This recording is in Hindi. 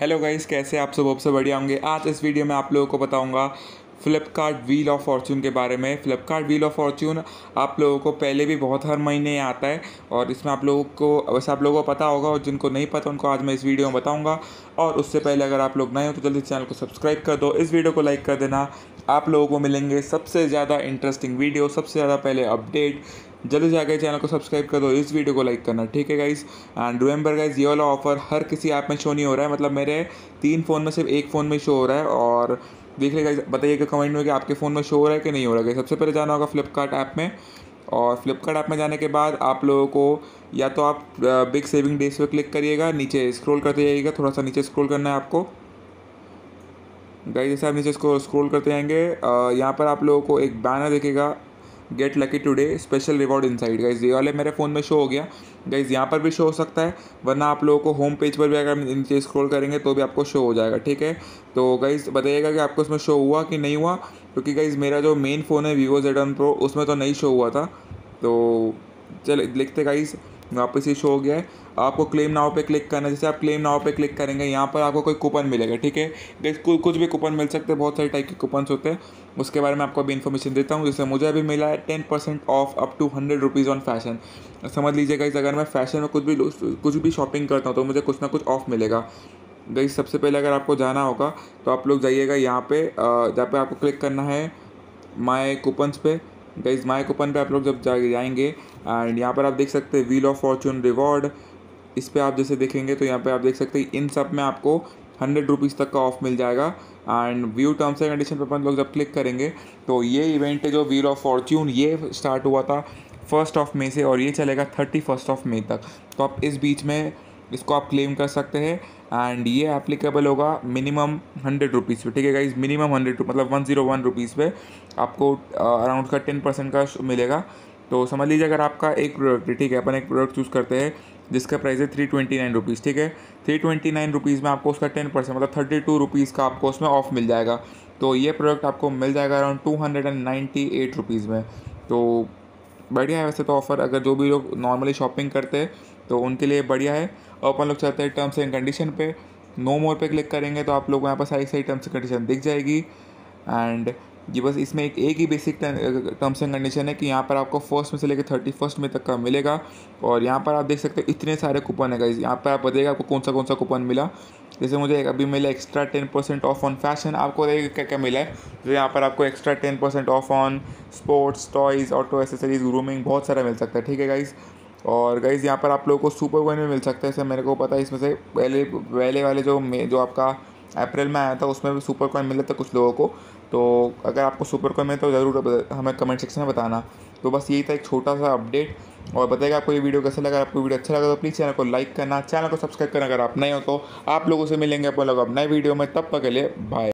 हेलो गाइस कैसे आप सब आप सब बढ़िया होंगे आज इस वीडियो में आप लोगों को बताऊंगा फ्लिपकार्ट व्हील ऑफ फॉर्चून के बारे में फ्लिपकार्ट व्हील ऑफ फॉर्चून आप लोगों को पहले भी बहुत हर महीने आता है और इसमें आप लोगों को वैसे आप लोगों को पता होगा और जिनको नहीं पता उनको आज मैं इस वीडियो में बताऊँगा और उससे पहले अगर आप लोग नए हो तो जल्दी चैनल को सब्सक्राइब कर दो इस वीडियो को लाइक कर देना आप लोगों को मिलेंगे सबसे ज़्यादा इंटरेस्टिंग वीडियो सबसे ज़्यादा पहले अपडेट जल्दी से आगे चैनल को सब्सक्राइब कर दो इस वीडियो को लाइक करना ठीक है गाइज एंड रिमेंबर गाइज ये वाला ऑफर हर किसी ऐप में शो नहीं हो रहा है मतलब मेरे तीन फ़ोन में सिर्फ एक फ़ोन में शो हो रहा है और देख लेगा बताइएगा कमेंट में कि आपके फ़ोन में शो हो रहा है कि नहीं हो रहा है सबसे पहले जाना होगा फ्लिपकार्ट ऐप में और फ्लिपकार्ट ऐप में जाने के बाद आप लोगों को या तो आप बिग सेविंग डेज पर क्लिक करिएगा नीचे स्क्रॉल करते जाइएगा थोड़ा सा नीचे स्क्रॉल करना है आपको गाइस जैसे आप नीचे इसको स्क्रॉल करते जाएंगे यहाँ पर आप लोगों को एक बैनर दिखेगा get lucky today special reward inside guys ये वाले मेरे फ़ोन में शो हो गया गाइज यहाँ पर भी शो हो सकता है वरना आप लोगों को होम पेज पर भी अगर नीचे स्क्रॉल करेंगे तो भी आपको शो हो जाएगा ठीक है तो गाइज बताइएगा कि आपको उसमें शो हुआ कि नहीं हुआ क्योंकि गाइज मेरा जो मेन फ़ोन है वीवो जेड वन प्रो उसमें तो नहीं शो हुआ था तो चल लिखते गाइज वापस ही शो हो गया है आपको क्लेम नाव पे क्लिक करना जैसे आप क्लेम नाव पे क्लिक करेंगे यहाँ पर आपको कोई कूपन मिलेगा ठीक है कुछ भी कूपन मिल सकते हैं बहुत सारे टाइप के कूपन्स होते हैं उसके बारे में आपको अभी इन्फॉर्मेशन देता हूँ जैसे मुझे अभी मिला है ten percent off up to hundred rupees on fashion समझ लीजिएगा इस अगर मैं फैशन में कुछ भी कुछ भी शॉपिंग करता हूँ तो मुझे कुछ ना कुछ ऑफ मिलेगा गई सबसे पहले अगर आपको जाना होगा तो आप लोग जाइएगा यहाँ पे जहाँ पे आपको क्लिक करना है माई कूपन्स पे गई माई कूपन पे आप लोग जब जाएंगे एंड यहाँ पर आप देख सकते हैं व्हील ऑफ फॉर्चून रिवॉर्ड इस पर आप जैसे देखेंगे तो यहाँ पर आप देख सकते हैं इन सब में आपको हंड्रेड रुपीज़ तक का ऑफ मिल जाएगा and view terms and condition पर अपन लोग जब क्लिक करेंगे तो ये इवेंट है जो व्हील ऑफ फॉर्च्यून ये स्टार्ट हुआ था फर्स्ट ऑफ मे से और ये चलेगा थर्टी फर्स्ट ऑफ मे तक तो आप इस बीच में इसको आप क्लेम कर सकते हैं एंड ये एप्लीकेबल होगा मिनिमम हंड्रेड रुपीज़ पर ठीक है इस मिनिमम हंड्रेड मतलब वन जीरो वन रुपीज़ पर आपको अराउंड uh, का टेन परसेंट का मिलेगा तो समझ लीजिए अगर आपका एक प्रोडक्ट ठीक है अपन एक प्रोडक्ट चूज़ करते हैं जिसका प्राइस है थ्री ट्वेंटी नाइन रुपीज़ ठीक है थ्री ट्वेंटी नाइन रुपीज़ में आपको उसका टेन परसेंट मतलब थर्टी टू रुपीज़ का आपको उसमें ऑफ मिल जाएगा तो ये प्रोडक्ट आपको मिल जाएगा around two hundred and ninety eight rupees में तो बढ़िया है वैसे तो ऑफ़र अगर जो भी लोग नॉर्मली शॉपिंग करते हैं तो उनके लिए बढ़िया है और अपन लोग चाहते हैं टर्म्स एंड कंडीशन पे नो मोर पे क्लिक करेंगे तो आप लोग यहाँ पर सारी सही टर्म्स एंड कंडीशन दिख जाएगी एंड जी बस इसमें एक एक ही बेसिक टर्म्स एंड कंडीशन है कि यहाँ पर आपको फर्स्ट में से लेकर थर्टी फर्स्ट में तक का मिलेगा और यहाँ पर आप देख सकते हो इतने सारे कूपन है गाइज यहाँ पर आप बताइएगा आपको कौन सा कौन सा कूपन मिला जैसे मुझे अभी मिला extra ten percent off on fashion आपको बताइएगा क्या क्या मिला है जो यहाँ पर आपको extra ten percent off on sports toys auto accessories grooming बहुत सारा मिल सकता है ठीक है गाइज़ और गाइज़ यहाँ पर आप लोगों को सुपर वन में मिल सकता है जैसे मेरे को पता है इसमें से पहले पहले वाले जो जो आपका अप्रैल में आया था उसमें भी सुपर कॉइन मिले था कुछ लोगों को तो अगर आपको सुपर कॉइन मिले तो ज़रूर हमें कमेंट सेक्शन में बताना तो बस यही था एक छोटा सा अपडेट और बताएगा आपको ये वीडियो कैसा लगा आपको वीडियो अच्छा लगा तो प्लीज़ चैनल को लाइक करना चैनल को सब्सक्राइब करना अगर आप नए हो तो आप लोगों से मिलेंगे अपन लोग अब नए वीडियो में तब तक के लिए बाय